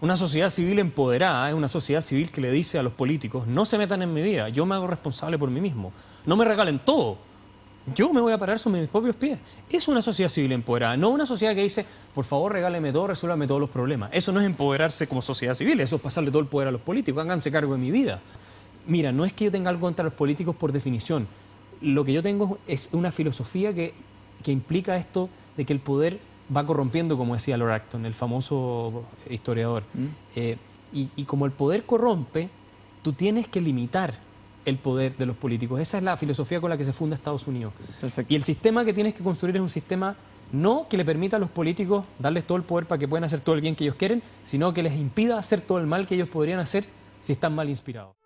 Una sociedad civil empoderada es una sociedad civil que le dice a los políticos, no se metan en mi vida, yo me hago responsable por mí mismo, no me regalen todo, yo me voy a parar sobre mis propios pies. Es una sociedad civil empoderada, no una sociedad que dice, por favor, regáleme todo, resuélvame todos los problemas. Eso no es empoderarse como sociedad civil, eso es pasarle todo el poder a los políticos, háganse cargo de mi vida. Mira, no es que yo tenga algo contra los políticos por definición. Lo que yo tengo es una filosofía que, que implica esto de que el poder va corrompiendo, como decía Lord Acton, el famoso historiador. ¿Mm? Eh, y, como el poder corrompe, tú tienes que limitar el poder de los políticos. Esa es la filosofía con la que se funda Estados Unidos. Y el sistema que tienes que construir es un sistema no que le permita a los políticos darles todo el poder para que puedan hacer todo el bien que ellos quieren, sino que les impida hacer todo el mal que ellos podrían hacer si están mal inspirados.